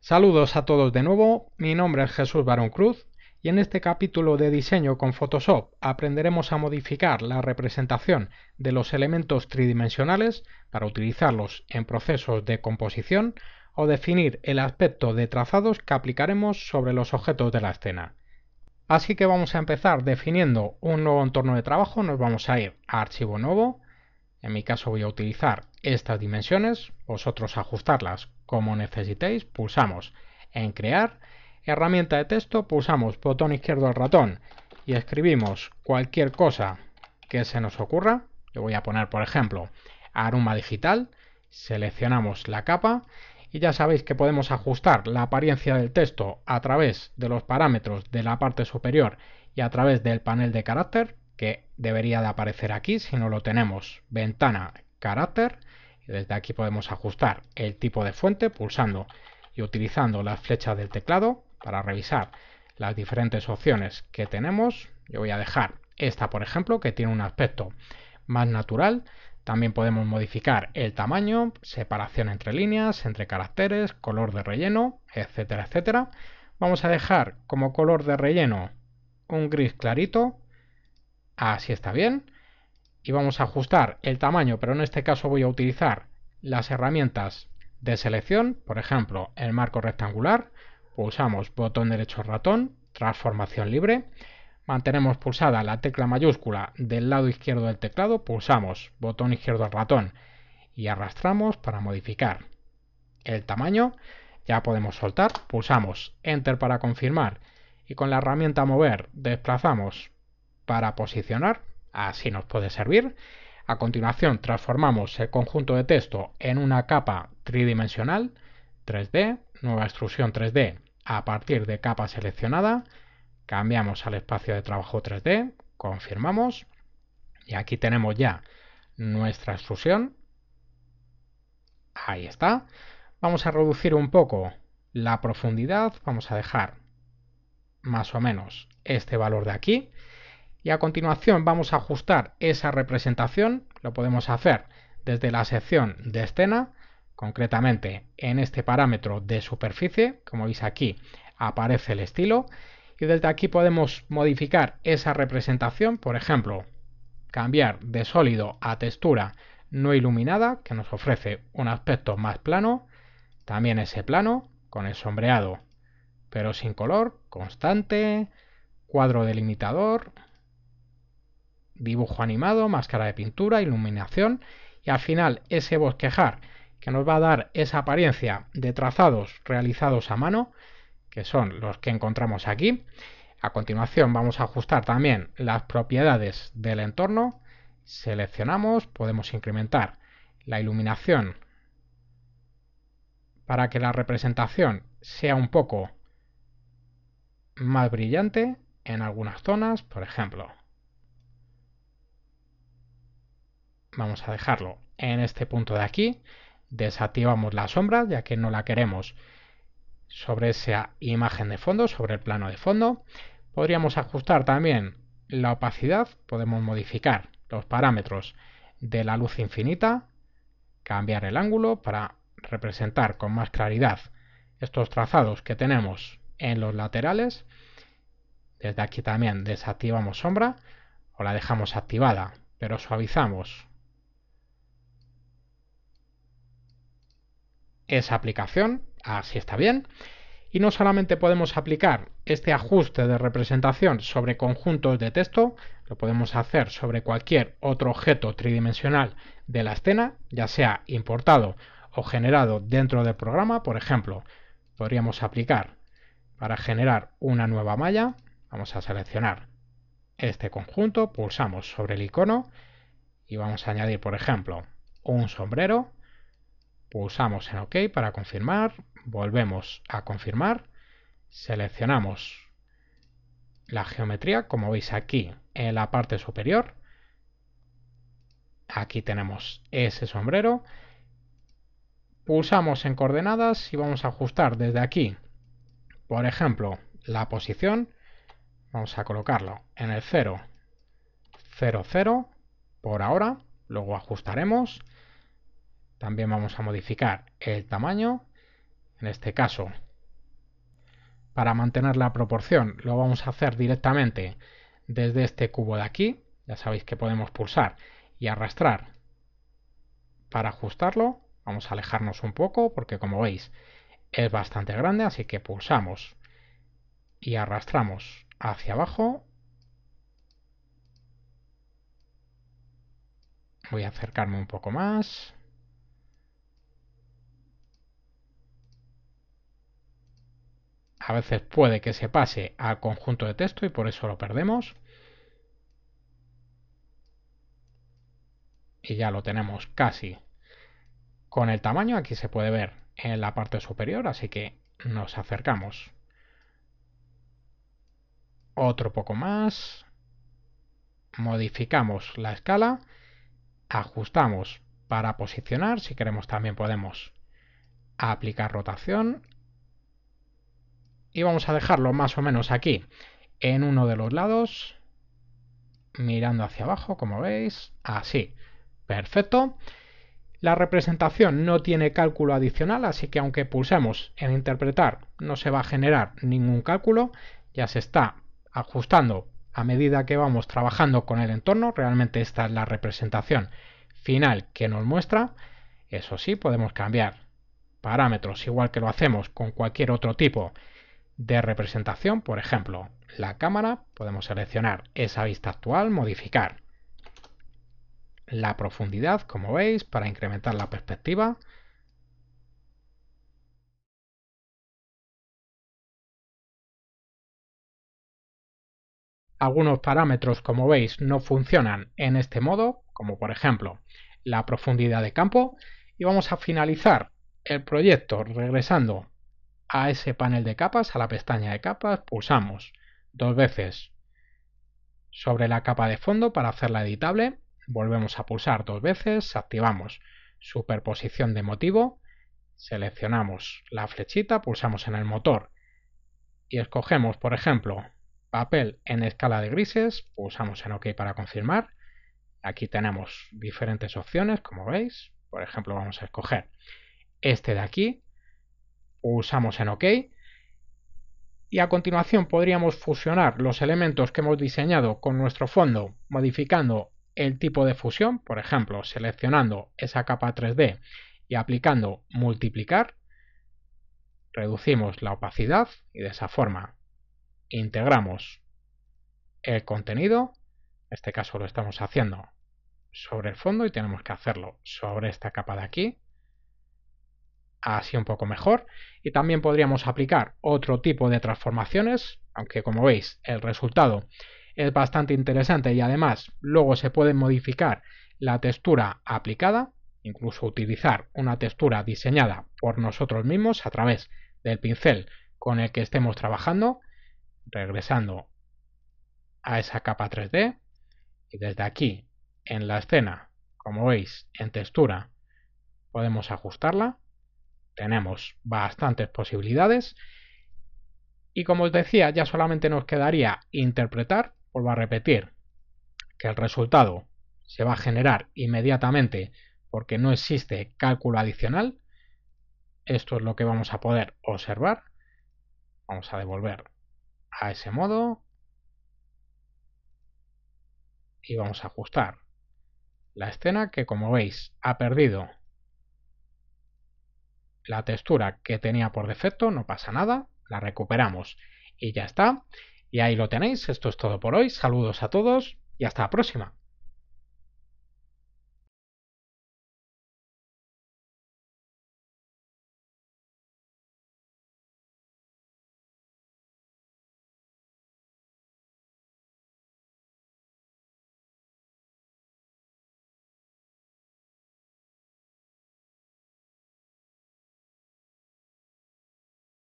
Saludos a todos de nuevo, mi nombre es Jesús Barón Cruz y en este capítulo de diseño con Photoshop aprenderemos a modificar la representación de los elementos tridimensionales para utilizarlos en procesos de composición o definir el aspecto de trazados que aplicaremos sobre los objetos de la escena. Así que vamos a empezar definiendo un nuevo entorno de trabajo, nos vamos a ir a Archivo Nuevo, en mi caso voy a utilizar estas dimensiones, vosotros ajustarlas como necesitéis, pulsamos en Crear herramienta de texto, pulsamos pues botón izquierdo al ratón y escribimos cualquier cosa que se nos ocurra. Le voy a poner, por ejemplo, aroma digital. Seleccionamos la capa y ya sabéis que podemos ajustar la apariencia del texto a través de los parámetros de la parte superior y a través del panel de carácter que debería de aparecer aquí si no lo tenemos ventana carácter desde aquí podemos ajustar el tipo de fuente pulsando y utilizando las flechas del teclado para revisar las diferentes opciones que tenemos. Yo voy a dejar esta, por ejemplo, que tiene un aspecto más natural. También podemos modificar el tamaño, separación entre líneas, entre caracteres, color de relleno, etcétera, etcétera. Vamos a dejar como color de relleno un gris clarito. Así está bien. Y vamos a ajustar el tamaño, pero en este caso voy a utilizar las herramientas de selección, por ejemplo, el marco rectangular, pulsamos botón derecho ratón, transformación libre, mantenemos pulsada la tecla mayúscula del lado izquierdo del teclado, pulsamos botón izquierdo ratón y arrastramos para modificar el tamaño, ya podemos soltar, pulsamos enter para confirmar y con la herramienta mover desplazamos para posicionar, así nos puede servir. A continuación transformamos el conjunto de texto en una capa tridimensional, 3D, nueva extrusión 3D a partir de capa seleccionada, cambiamos al espacio de trabajo 3D, confirmamos y aquí tenemos ya nuestra extrusión. Ahí está. Vamos a reducir un poco la profundidad, vamos a dejar más o menos este valor de aquí y a continuación vamos a ajustar esa representación, lo podemos hacer desde la sección de escena concretamente en este parámetro de superficie, como veis aquí aparece el estilo, y desde aquí podemos modificar esa representación, por ejemplo, cambiar de sólido a textura no iluminada, que nos ofrece un aspecto más plano, también ese plano, con el sombreado, pero sin color, constante, cuadro delimitador, dibujo animado, máscara de pintura, iluminación, y al final ese bosquejar que nos va a dar esa apariencia de trazados realizados a mano, que son los que encontramos aquí. A continuación vamos a ajustar también las propiedades del entorno. Seleccionamos, podemos incrementar la iluminación para que la representación sea un poco más brillante en algunas zonas, por ejemplo. Vamos a dejarlo en este punto de aquí Desactivamos la sombra ya que no la queremos sobre esa imagen de fondo, sobre el plano de fondo. Podríamos ajustar también la opacidad, podemos modificar los parámetros de la luz infinita, cambiar el ángulo para representar con más claridad estos trazados que tenemos en los laterales. Desde aquí también desactivamos sombra o la dejamos activada, pero suavizamos esa aplicación, así está bien, y no solamente podemos aplicar este ajuste de representación sobre conjuntos de texto, lo podemos hacer sobre cualquier otro objeto tridimensional de la escena, ya sea importado o generado dentro del programa, por ejemplo, podríamos aplicar para generar una nueva malla, vamos a seleccionar este conjunto, pulsamos sobre el icono y vamos a añadir, por ejemplo, un sombrero pulsamos en OK para confirmar, volvemos a confirmar, seleccionamos la geometría, como veis aquí en la parte superior, aquí tenemos ese sombrero, pulsamos en coordenadas y vamos a ajustar desde aquí, por ejemplo, la posición, vamos a colocarlo en el 0, 0, 0, por ahora, luego ajustaremos, también vamos a modificar el tamaño, en este caso, para mantener la proporción, lo vamos a hacer directamente desde este cubo de aquí. Ya sabéis que podemos pulsar y arrastrar para ajustarlo. Vamos a alejarnos un poco porque como veis es bastante grande, así que pulsamos y arrastramos hacia abajo. Voy a acercarme un poco más. a veces puede que se pase al conjunto de texto y por eso lo perdemos. Y ya lo tenemos casi con el tamaño. Aquí se puede ver en la parte superior, así que nos acercamos. Otro poco más. Modificamos la escala. Ajustamos para posicionar. Si queremos también podemos aplicar rotación y vamos a dejarlo más o menos aquí, en uno de los lados, mirando hacia abajo, como veis, así, perfecto. La representación no tiene cálculo adicional, así que aunque pulsemos en interpretar, no se va a generar ningún cálculo, ya se está ajustando a medida que vamos trabajando con el entorno, realmente esta es la representación final que nos muestra. Eso sí, podemos cambiar parámetros igual que lo hacemos con cualquier otro tipo de representación, por ejemplo, la cámara, podemos seleccionar esa vista actual, modificar la profundidad, como veis, para incrementar la perspectiva. Algunos parámetros, como veis, no funcionan en este modo, como por ejemplo la profundidad de campo. Y vamos a finalizar el proyecto regresando a ese panel de capas, a la pestaña de capas, pulsamos dos veces sobre la capa de fondo para hacerla editable, volvemos a pulsar dos veces, activamos superposición de motivo, seleccionamos la flechita, pulsamos en el motor y escogemos, por ejemplo, papel en escala de grises, pulsamos en OK para confirmar. Aquí tenemos diferentes opciones, como veis. Por ejemplo, vamos a escoger este de aquí, usamos en OK y a continuación podríamos fusionar los elementos que hemos diseñado con nuestro fondo modificando el tipo de fusión, por ejemplo seleccionando esa capa 3D y aplicando multiplicar, reducimos la opacidad y de esa forma integramos el contenido, en este caso lo estamos haciendo sobre el fondo y tenemos que hacerlo sobre esta capa de aquí, así un poco mejor. Y también podríamos aplicar otro tipo de transformaciones, aunque como veis el resultado es bastante interesante y además luego se puede modificar la textura aplicada, incluso utilizar una textura diseñada por nosotros mismos a través del pincel con el que estemos trabajando, regresando a esa capa 3D y desde aquí en la escena, como veis en textura, podemos ajustarla tenemos bastantes posibilidades. Y como os decía, ya solamente nos quedaría interpretar, vuelvo a repetir, que el resultado se va a generar inmediatamente porque no existe cálculo adicional. Esto es lo que vamos a poder observar. Vamos a devolver a ese modo. Y vamos a ajustar la escena que como veis ha perdido la textura que tenía por defecto, no pasa nada, la recuperamos y ya está. Y ahí lo tenéis, esto es todo por hoy, saludos a todos y hasta la próxima.